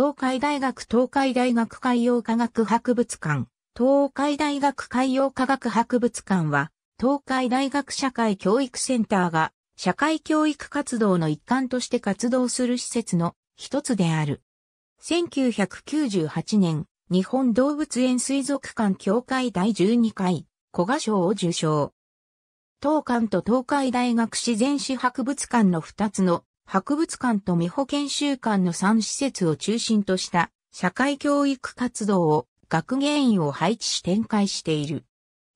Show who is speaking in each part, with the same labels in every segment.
Speaker 1: 東海大学東海大学海洋科学博物館。東海大学海洋科学博物館は、東海大学社会教育センターが、社会教育活動の一環として活動する施設の一つである。1998年、日本動物園水族館協会第12回、古賀賞を受賞。当館と東海大学自然史博物館の2つの博物館と美保研修館の3施設を中心とした社会教育活動を学芸員を配置し展開している。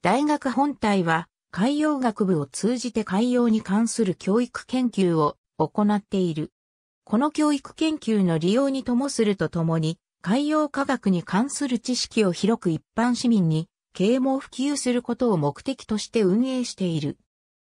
Speaker 1: 大学本体は海洋学部を通じて海洋に関する教育研究を行っている。この教育研究の利用にともするとともに、海洋科学に関する知識を広く一般市民に啓蒙普及することを目的として運営している。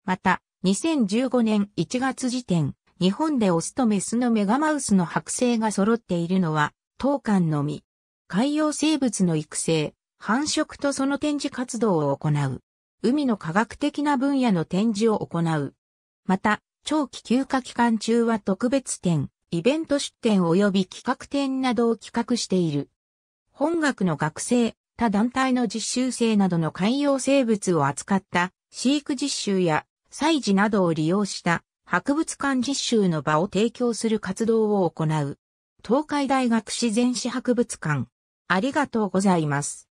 Speaker 1: また、2015年1月時点、日本でオスとメスのメガマウスの剥製が揃っているのは、当館のみ。海洋生物の育成、繁殖とその展示活動を行う。海の科学的な分野の展示を行う。また、長期休暇期間中は特別展、イベント出展及び企画展などを企画している。本学の学生、他団体の実習生などの海洋生物を扱った飼育実習や祭事などを利用した博物館実習の場を提供する活動を行う。東海大学自然史博物館。ありがとうございます。